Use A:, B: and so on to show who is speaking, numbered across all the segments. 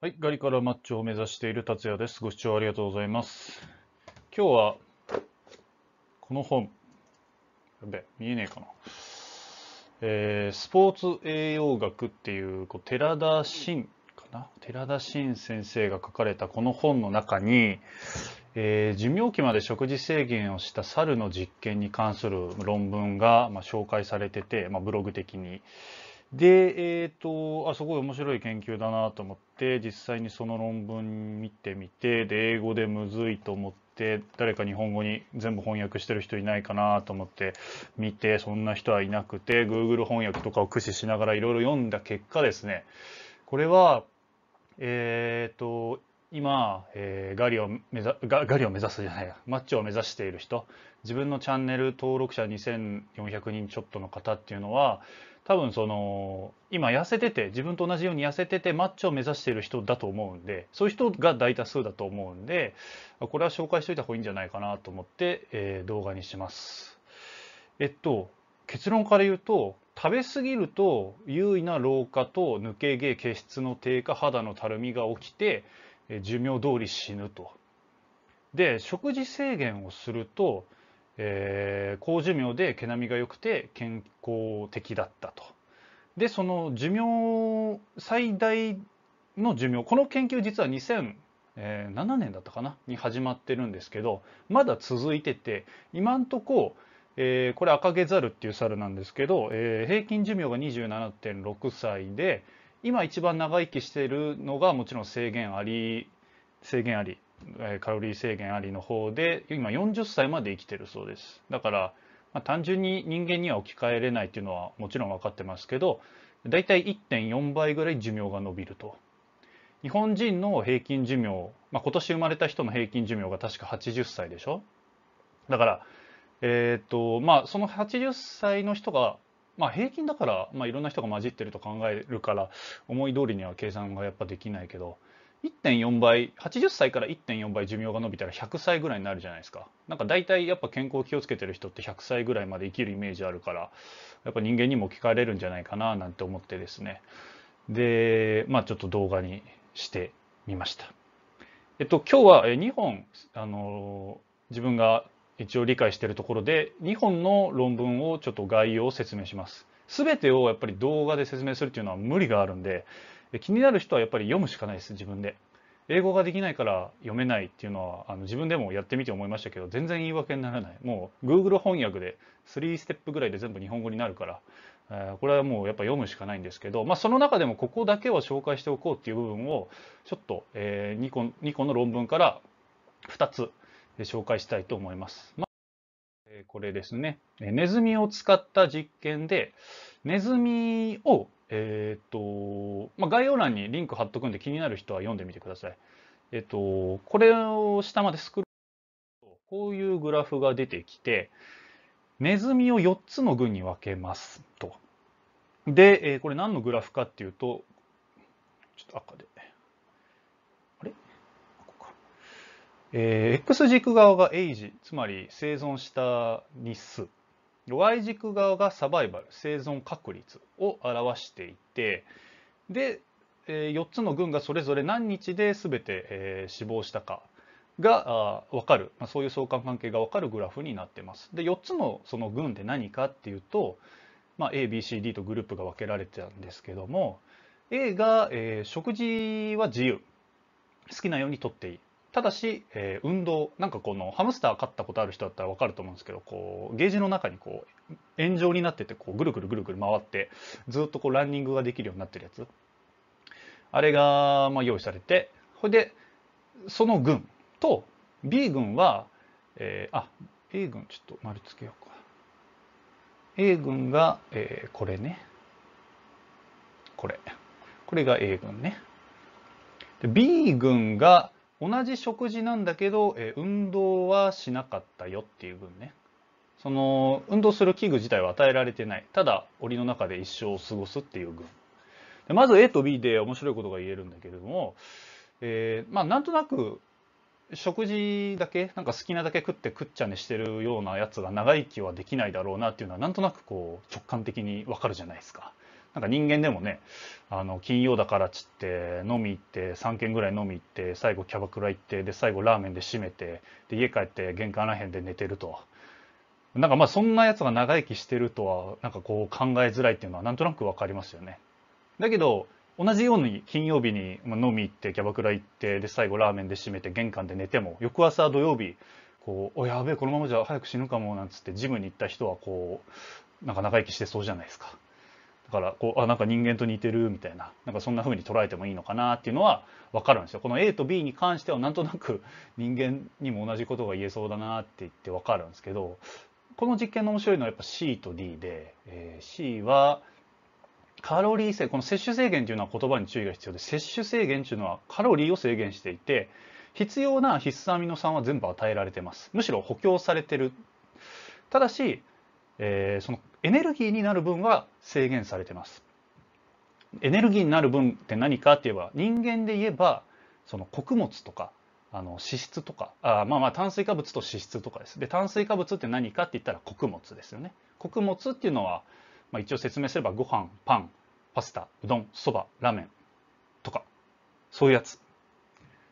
A: はい、ガリからマッチョを目指している達也です。ご視聴ありがとうございます。今日は、この本、やべ、見えねえかな。えー、スポーツ栄養学っていう、こう寺田真かな寺田真先生が書かれたこの本の中に、えー、寿命期まで食事制限をした猿の実験に関する論文が、まあ、紹介されてて、まあ、ブログ的に。で、えーと、あすごい面白い研究だなと思って実際にその論文見てみてで英語でむずいと思って誰か日本語に全部翻訳してる人いないかなと思って見てそんな人はいなくて Google 翻訳とかを駆使しながらいろいろ読んだ結果ですねこれはえっ、ー、と今、えー、ガリを目指ガリを目指すじゃないやマッチョを目指している人自分のチャンネル登録者2400人ちょっとの方っていうのは多分その今痩せてて自分と同じように痩せててマッチョを目指している人だと思うんでそういう人が大多数だと思うんでこれは紹介しておいた方がいいんじゃないかなと思って、えー、動画にします。えっと結論から言うと食べ過ぎると優位な老化と抜け毛血質の低下肌のたるみが起きて寿命通り死ぬと。で食事制限をするとえー、高寿命で毛並みが良くて健康的だったと。でその寿命最大の寿命この研究実は2007年だったかなに始まってるんですけどまだ続いてて今んとこ、えー、これ赤毛ザルっていう猿なんですけど、えー、平均寿命が27.6歳で今一番長生きしてるのがもちろん制限あり制限ありカロリー制限ありの方で今40歳まで生きてるそうですだから、まあ、単純に人間には置き換えれないっていうのはもちろん分かってますけどだいたい1.4倍ぐらい寿命が伸びると日本人の平均寿命、まあ、今年生まれた人の平均寿命が確か80歳でしょだからえー、っとまあその80歳の人がまあ、平均だから、まあ、いろんな人が混じってると考えるから思い通りには計算がやっぱできないけど1.4倍80歳から1.4倍寿命が伸びたら100歳ぐらいになるじゃないですかなんか大体やっぱ健康気をつけてる人って100歳ぐらいまで生きるイメージあるからやっぱ人間にも聞かれるんじゃないかななんて思ってですねでまあちょっと動画にしてみましたえっと今日は2本あの自分が一応理解しているところで2本の論文をちょっと概要を説明します全てをやっぱり動画で説明するっていうのは無理があるんでで気になる人はやっぱり読むしかないです自分で英語ができないから読めないっていうのはあの自分でもやってみて思いましたけど全然言い訳にならないもう Google 翻訳で3ステップぐらいで全部日本語になるから、えー、これはもうやっぱ読むしかないんですけど、まあ、その中でもここだけは紹介しておこうっていう部分をちょっと、えー、2, 個2個の論文から2つ紹介したいと思います。まこれですねネズミを使った実験でネズミをえっと、まあ、概要欄にリンク貼っとくんで気になる人は読んでみてください。えっと、これを下までスクロールと、こういうグラフが出てきて、ネズミを4つの群に分けますと。で、えー、これ何のグラフかっていうと、ちょっと赤で。あれここか。えー、X 軸側がエイジ、つまり生存した日数。Y 軸側がサバイバル生存確率を表していてで4つの群がそれぞれ何日で全て死亡したかが分かる、そういう相関関係が分かるグラフになってます。で4つのその群で何かっていうと、まあ、ABCD とグループが分けられてたんですけども A が、食事は自由好きなようにとっていいただし、えー、運動なんかこのハムスター飼ったことある人だったら分かると思うんですけどこうゲージの中にこう円状になっててこうぐるぐるぐるぐる回ってずっとこうランニングができるようになってるやつあれがまあ用意されてそれでその群と B 群は、えー、あ A 群ちょっと丸つけようか A 群が、えー、これねこれこれが A 群ねで B 群が同じ食事なんだけど、え運動はしなかったよっていう分ねその運動する器具自体は与えられてないただ檻の中で一生を過ごすっていう群でまず A と B で面白いことが言えるんだけれども、えー、まあ、なんとなく食事だけなんか好きなだけ食って食っちゃねしてるようなやつが長生きはできないだろうなっていうのはなんとなくこう直感的にわかるじゃないですか。なんか人間でもねあの金曜だからっつって飲み行って3軒ぐらい飲み行って最後キャバクラ行ってで最後ラーメンで締めてで家帰って玄関らへんで寝てるとなんかまあそんなやつが長生きしてるとはなんかこう考えづらいっていうのはなんとなく分かりますよね。だけど同じように金曜日に飲み行ってキャバクラ行ってで最後ラーメンで締めて玄関で寝ても翌朝土曜日こう「おやべえこのままじゃ早く死ぬかも」なんつってジムに行った人はこうなんか長生きしてそうじゃないですか。からこうあなんか人間と似てるみたいななんかそんな風に捉えてもいいのかなっていうのは分かるんですよこの A と B に関してはなんとなく人間にも同じことが言えそうだなって言って分かるんですけどこの実験の面白いのはやっぱ C と D で、えー、C はカロリー制この摂取制限というのは言葉に注意が必要で摂取制限というのはカロリーを制限していて必要な必須アミノ酸は全部与えられてますむしろ補強されてるただしえー、そのエネルギーになる分は制限されてます。エネルギーになる分って何かって言えば人間で言えばその穀物とかあの脂質とかあまあまあ炭水化物と脂質とかですで炭水化物って何かって言ったら穀物ですよね穀物っていうのは、まあ、一応説明すればご飯パンパスタうどんそばラーメンとかそういうやつ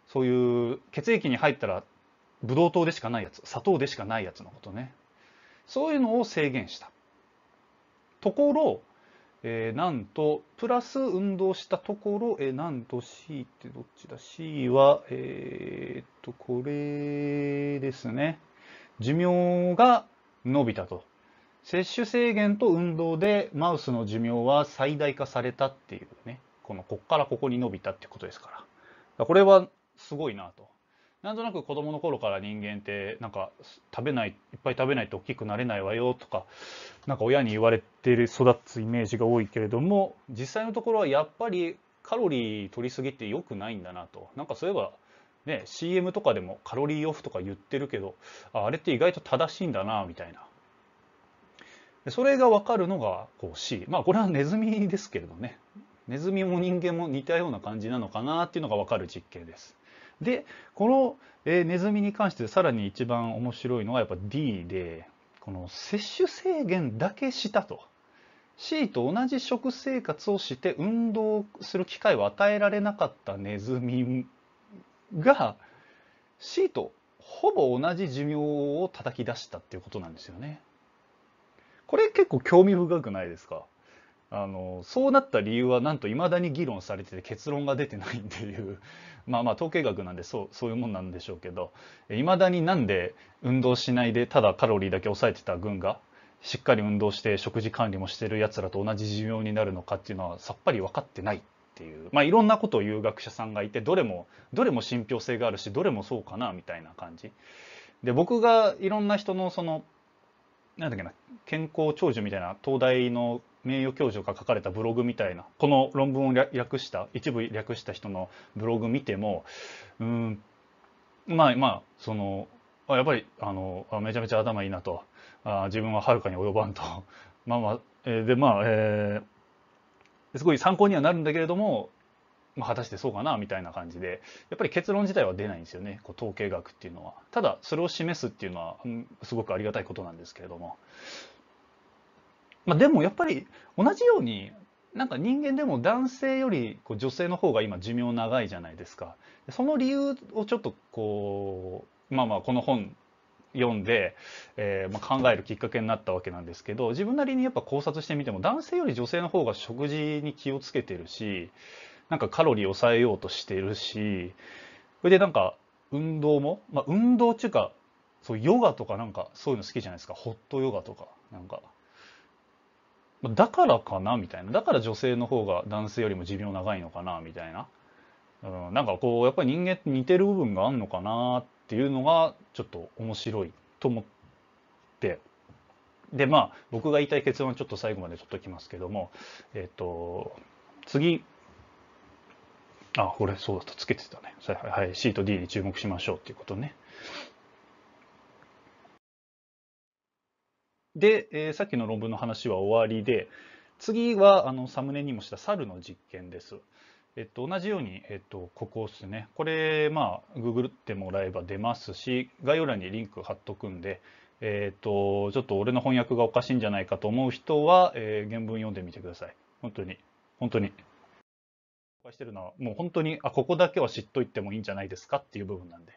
A: そういう血液に入ったらブドウ糖でしかないやつ砂糖でしかないやつのことねそういうのを制限した。ところ、えー、なんと、プラス運動したところ、えー、なんと C ってどっちだ ?C は、えー、っと、これですね。寿命が伸びたと。摂取制限と運動でマウスの寿命は最大化されたっていうね。この、こっからここに伸びたってことですから。これはすごいなと。なんとなく子供の頃から人間ってなんか食べないいっぱい食べないと大きくなれないわよとかなんか親に言われてる育つイメージが多いけれども実際のところはやっぱりカロリー取りすぎて良くないんだなとなんかそういえばね CM とかでもカロリーオフとか言ってるけどあれって意外と正しいんだなみたいなそれが分かるのがこう C まあこれはネズミですけれどねネズミも人間も似たような感じなのかなっていうのが分かる実験ですでこの、えネズミに関してさらに一番面白いのはやっぱ D でこの摂取制限だけしたと C と同じ食生活をして運動する機会を与えられなかったネズミが C とほぼ同じ寿命を叩き出したっていうことなんですよね。これ結構興味深くないですかあのそうなった理由はなんといまだに議論されてて結論が出てないっていう まあまあ統計学なんでそうそういうもんなんでしょうけどいまだになんで運動しないでただカロリーだけ抑えてた軍がしっかり運動して食事管理もしてるやつらと同じ寿命になるのかっていうのはさっぱり分かってないっていうまあいろんなことを言う学者さんがいてどれもどれも信憑性があるしどれもそうかなみたいな感じ。で僕がいろんな人のその何んだっけな健康長寿みたいな東大の名誉教授が書かれたブログみたいなこの論文を略した一部略した人のブログ見てもうんまあまあそのやっぱりあのめちゃめちゃ頭いいなとあ自分ははるかに及ばんと まあまあ、えー、でまあ、えー、すごい参考にはなるんだけれども、まあ、果たしてそうかなみたいな感じでやっぱり結論自体は出ないんですよねこう統計学っていうのはただそれを示すっていうのは、うん、すごくありがたいことなんですけれども。まあ、でもやっぱり同じようになんか人間でも男性よりこう女性の方が今寿命長いじゃないですかその理由をちょっとこうまあまあこの本読んで、えーまあ、考えるきっかけになったわけなんですけど自分なりにやっぱ考察してみても男性より女性の方が食事に気をつけてるしなんかカロリー抑えようとしてるしそれでなんか運動も、まあ、運動っていうかそうヨガとかなんかそういうの好きじゃないですかホットヨガとかなんかだからかなみたいなだから女性の方が男性よりも寿命長いのかなみたいな、うん、なんかこうやっぱり人間って似てる部分があるのかなっていうのがちょっと面白いと思ってでまあ僕が言いたい結論はちょっと最後までちょっときますけどもえっ、と次あこれそうだったつけてたねはい、はい、C と D に注目しましょうっていうことねで、えー、さっきの論文の話は終わりで、次はあのサムネにもした猿の実験です。えっと、同じように、えっと、ここですね。これ、まあ、ググってもらえば出ますし、概要欄にリンク貼っとくんで、えっと、ちょっと俺の翻訳がおかしいんじゃないかと思う人は、えー、原文読んでみてください。本当に、本当に。してるのは、もう本当に、あ、ここだけは知っといてもいいんじゃないですかっていう部分なんで。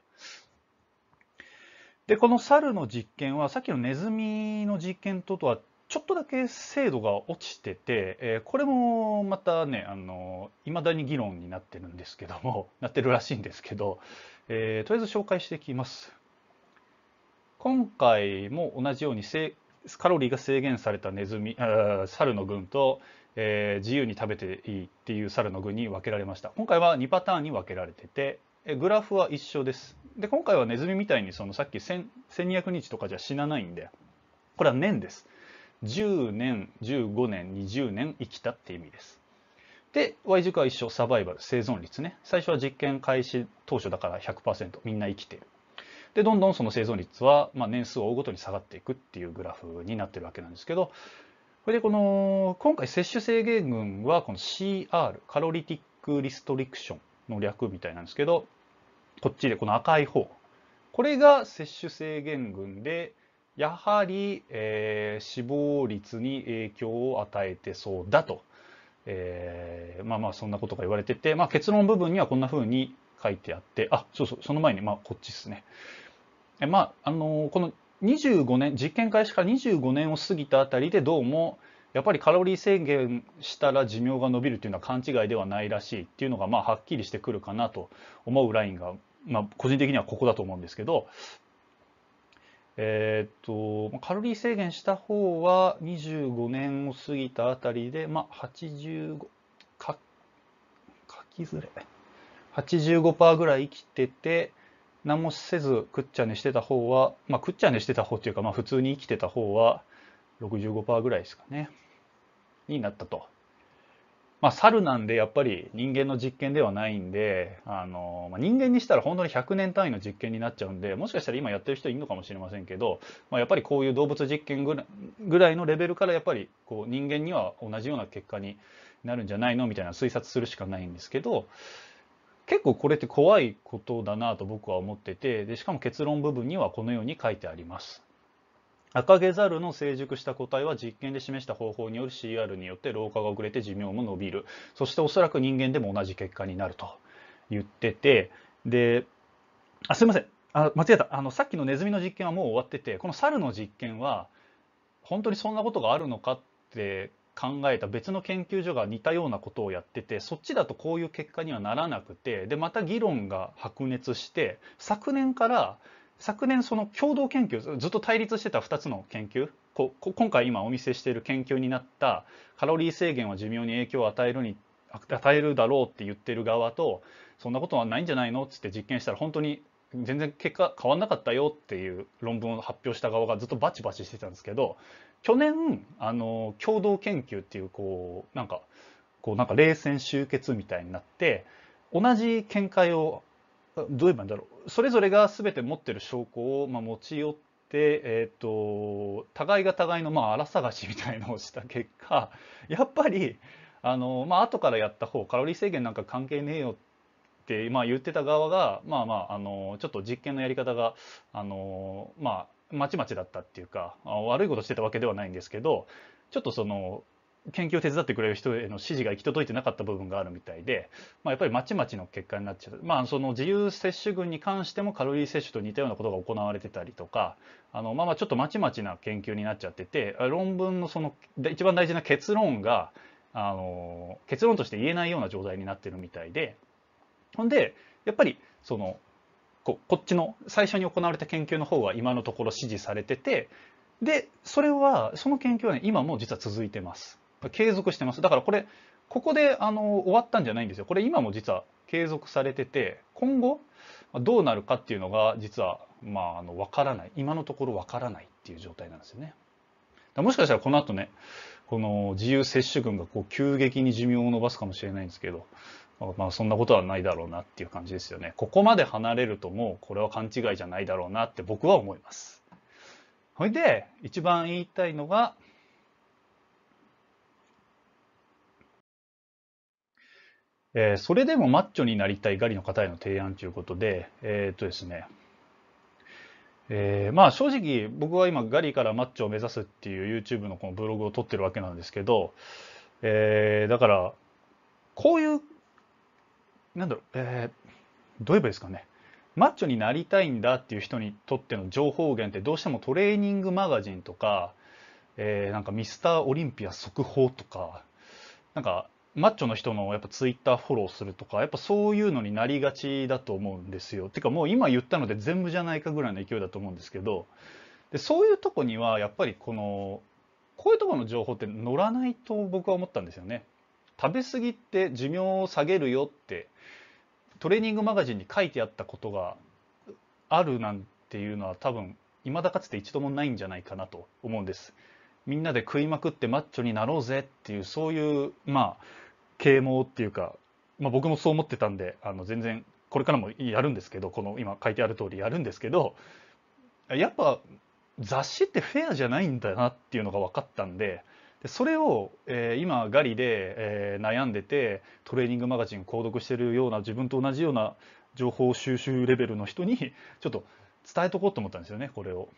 A: でこの猿の実験はさっきのネズミの実験ととはちょっとだけ精度が落ちてて、えこれもまたねいまだに議論になってるんですけども なってるらしいんですけど、えー、とりあえず紹介していきます。今回も同じようにカロリーが制限されたネズミ猿の群と、えー、自由に食べていいっていう猿の群に分けられました今回は2パターンに分けられててグラフは一緒です。で、今回はネズミみたいにそのさっき1200日とかじゃ死なないんで、これは年です。10年、15年、20年生きたって意味です。で、Y 軸は一緒、サバイバル、生存率ね。最初は実験開始当初だから100%、みんな生きてる。で、どんどんその生存率は、まあ、年数を追うごとに下がっていくっていうグラフになってるわけなんですけど、これでこの、今回摂取制限群はこの CR、カロリティックリストリクションの略みたいなんですけど、こっちでこの赤い方これが接種制限群でやはり、えー、死亡率に影響を与えてそうだと、えー、まあまあそんなことが言われてて、まあ、結論部分にはこんな風に書いてあってあそうそうその前にまあこっちですね。えまああのー、この25年実験開始から25年を過ぎたあたりでどうも、やっぱりカロリー制限したら寿命が延びるっていうのは勘違いではないらしいっていうのがまあはっきりしてくるかなと思うラインが、まあ、個人的にはここだと思うんですけど、えー、っとカロリー制限した方は25年を過ぎたあたりで、まあ、85か書きずれ85%ぐらい生きてて何もせずくっちゃねしてた方は、まあ、くっちゃねしてた方っていうか、まあ、普通に生きてた方は65%ぐらいですかね。になったと。まあ、猿なんでやっぱり人間の実験ではないんであの、まあ、人間にしたら本当に100年単位の実験になっちゃうんでもしかしたら今やってる人いるのかもしれませんけど、まあ、やっぱりこういう動物実験ぐらいのレベルからやっぱりこう人間には同じような結果になるんじゃないのみたいな推察するしかないんですけど結構これって怖いことだなと僕は思っててでしかも結論部分にはこのように書いてあります。赤ゲザルの成熟した個体は実験で示した方法による CR によって老化が遅れて寿命も伸びるそしておそらく人間でも同じ結果になると言っててであすいませんあ間違えたあのさっきのネズミの実験はもう終わっててこの猿の実験は本当にそんなことがあるのかって考えた別の研究所が似たようなことをやっててそっちだとこういう結果にはならなくてでまた議論が白熱して昨年から昨年その共同研究ずっと対立してた2つの研究こ今回今お見せしている研究になったカロリー制限は寿命に影響を与えるに与えるだろうって言ってる側とそんなことはないんじゃないのっつって実験したら本当に全然結果変わんなかったよっていう論文を発表した側がずっとバチバチしてたんですけど去年あの共同研究っていうこうなんかこうなんか冷戦終結みたいになって同じ見解をどう言えばいいんだろうそれぞれが全て持ってる証拠を、まあ、持ち寄って、えーと、互いが互いの、まあ、荒探しみたいのをした結果 やっぱりあの、まあ後からやった方カロリー制限なんか関係ねえよってまあ、言ってた側がまあまああのちょっと実験のやり方があのまあまちまちだったっていうか悪いことしてたわけではないんですけどちょっとその研究を手伝ってくれる人への指示が行き届いてなかった部分があるみたいで、まあ、やっぱりまちまちの結果になっちゃう、まあ、その自由摂取群に関してもカロリー摂取と似たようなことが行われてたりとかあの、まあ、まあちょっとまちまちな研究になっちゃってて論文のその一番大事な結論があの結論として言えないような状態になってるみたいでほんでやっぱりそのここっちの最初に行われた研究の方は今のところ支持されててでそれはその研究は、ね、今も実は続いてます。継続してます。だからこれ、ここであの終わったんじゃないんですよ。これ今も実は継続されてて、今後どうなるかっていうのが実は、まあ、あの分からない。今のところ分からないっていう状態なんですよね。もしかしたらこの後ね、この自由接種群がこう急激に寿命を延ばすかもしれないんですけど、まあそんなことはないだろうなっていう感じですよね。ここまで離れるともうこれは勘違いじゃないだろうなって僕は思います。ほいで、一番言いたいのが、えー、それでもマッチョになりたいガリの方への提案ということで、えっ、とですね、えー、まあ正直僕は今ガリからマッチョを目指すっていう YouTube のこのブログを撮ってるわけなんですけど、えー、だからこういうなんだろう、えー、どう言えばいいですかねマッチョになりたいんだっていう人にとっての情報源ってどうしてもトレーニングマガジンとか、えー、なんかミスターオリンピア速報とかなんかマッチョの人のやっぱツイッターフォローするとかやっぱそういうのになりがちだと思うんですよ。てかもう今言ったので全部じゃないかぐらいの勢いだと思うんですけどでそういうとこにはやっぱりこのこういうとこの情報って乗らないと僕は思ったんですよね。食べ過ぎって寿命を下げるよってトレーニングマガジンに書いてあったことがあるなんていうのは多分未だかつて一度もないんじゃないかなと思うんです。みんなで食いまくってマッチョになろうぜっていうそういうまあ啓蒙っていうか、まあ、僕もそう思ってたんであの全然これからもやるんですけどこの今書いてある通りやるんですけどやっぱ雑誌ってフェアじゃないんだなっていうのが分かったんででそれを、えー、今ガリで、えー、悩んでてトレーニングマガジン購読してるような自分と同じような情報収集レベルの人にちょっと伝えとこうと思ったんですよねこれを。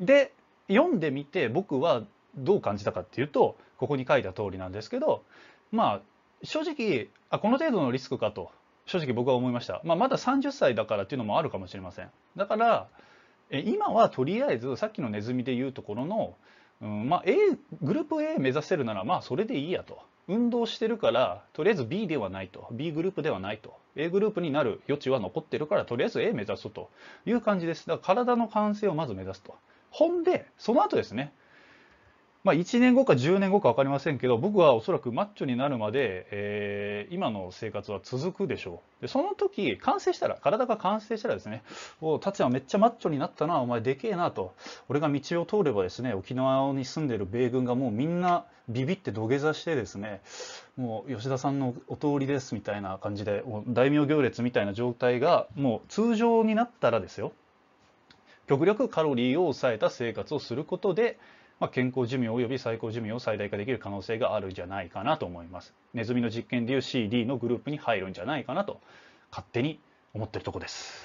A: で読んでみて僕はどう感じたかっていうとここに書いた通りなんですけどまあ正直あこの程度のリスクかと正直僕は思いました、まあ、まだ30歳だからっていうのもあるかもしれませんだから今はとりあえずさっきのネズミでいうところの、うんまあ、A グループ A 目指せるならまあそれでいいやと運動してるからとりあえず B ではないと B グループではないと A グループになる余地は残ってるからとりあえず A 目指すという感じですだから体の完成をまず目指すとほんでその後ですねまあ、1年後か10年後か分かりませんけど僕はおそらくマッチョになるまで、えー、今の生活は続くでしょうでその時完成したら体が完成したらですね「お達也めっちゃマッチョになったなお前でけえな」と俺が道を通ればですね沖縄に住んでる米軍がもうみんなビビって土下座してですねもう吉田さんのお通りですみたいな感じで大名行列みたいな状態がもう通常になったらですよ極力カロリーを抑えた生活をすることでまあ、健康寿命及び最高寿命を最大化できる可能性があるんじゃないかなと思います。ネズミの実験でいう CD のグループに入るんじゃないかなと勝手に思ってるとこです。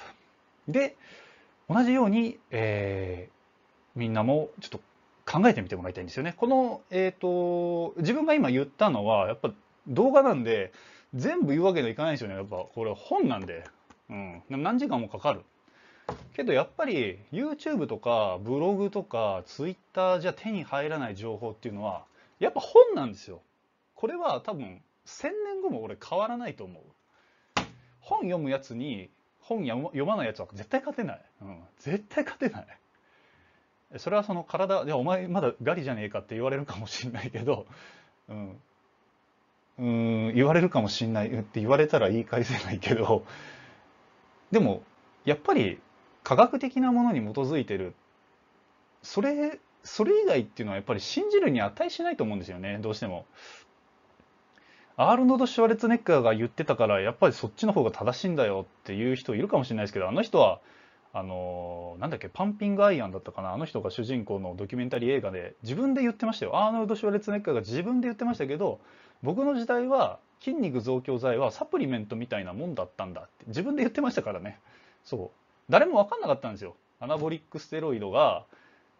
A: で、同じように、えー、みんなもちょっと考えてみてもらいたいんですよね。この、えっ、ー、と、自分が今言ったのは、やっぱ動画なんで、全部言うわけにはいかないですよね。やっぱこれ本なんで。うん。でも何時間もかかる。けどやっぱり YouTube とかブログとか Twitter じゃ手に入らない情報っていうのはやっぱ本なんですよ。これは多分1000年後も俺変わらないと思う。本読むやつに本読まないやつは絶対勝てない。うん、絶対勝てない。それはその体、いやお前まだガリじゃねえかって言われるかもしんないけど、うん、うん言われるかもしんないって言われたら言い返せないけど、でもやっぱり科学的なものに基づいてるそれそれ以外っていうのはやっぱり信じるに値しないと思うんですよねどうしても。アールノルド・シュワルツェネッガーが言ってたからやっぱりそっちの方が正しいんだよっていう人いるかもしれないですけどあの人はあのー、なんだっけパンピング・アイアンだったかなあの人が主人公のドキュメンタリー映画で自分で言ってましたよアーノルド・シュワルツェネッガーが自分で言ってましたけど僕の時代は筋肉増強剤はサプリメントみたいなもんだったんだって自分で言ってましたからねそう誰も分かんなかったんですよアナボリックステロイドが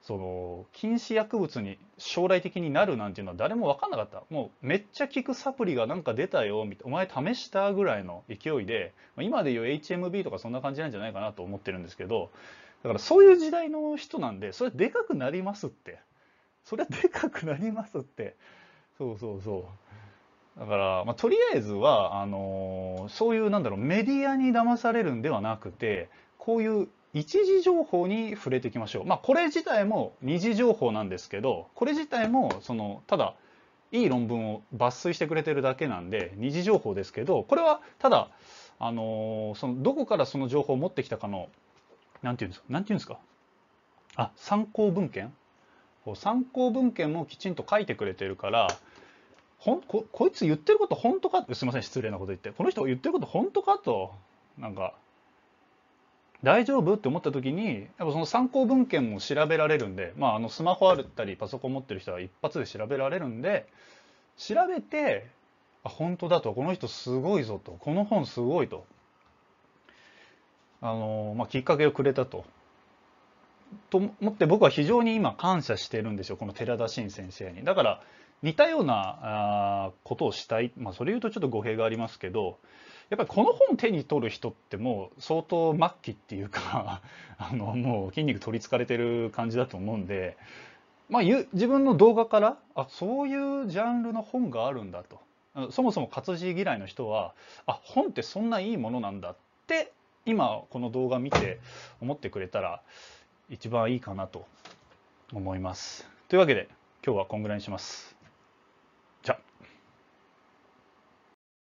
A: その禁止薬物に将来的になるなんていうのは誰も分かんなかったもうめっちゃ効くサプリがなんか出たよみたいなお前試したぐらいの勢いで今でいう HMB とかそんな感じなんじゃないかなと思ってるんですけどだからそういう時代の人なんでそれでかくなりますってそれでかくなりますってそうそうそうだから、まあ、とりあえずはあのー、そういうなんだろうメディアに騙されるんではなくてこういう一次情報に触れていきましょう。まあ、これ自体も二次情報なんですけど、これ自体もそのただいい論文を抜粋してくれてるだけなんで二次情報ですけど、これはただあのそのどこからその情報を持ってきたかの何て言うんですか？何て言うんですか？あ、参考文献？参考文献もきちんと書いてくれてるから。ほんここいつ言ってること本当かってすいません失礼なこと言ってこの人言ってること本当かとなんか大丈夫って思った時にやっぱその参考文献も調べられるんで、まあ、あのスマホあったりパソコン持ってる人は一発で調べられるんで調べてあ本当だとこの人すごいぞとこの本すごいとあの、まあ、きっかけをくれたと。と思って僕は非常に今感謝してるんですよこの寺田新先生に。だから似たようなことをしたい、まあ、それ言うとちょっと語弊がありますけどやっぱりこの本手に取る人ってもう相当末期っていうか あのもう筋肉取りつかれてる感じだと思うんで、まあ、自分の動画からあそういうジャンルの本があるんだとそもそも活字嫌いの人はあ本ってそんないいものなんだって今この動画見て思ってくれたら一番いいかなと思います。というわけで今日はこんぐらいにします。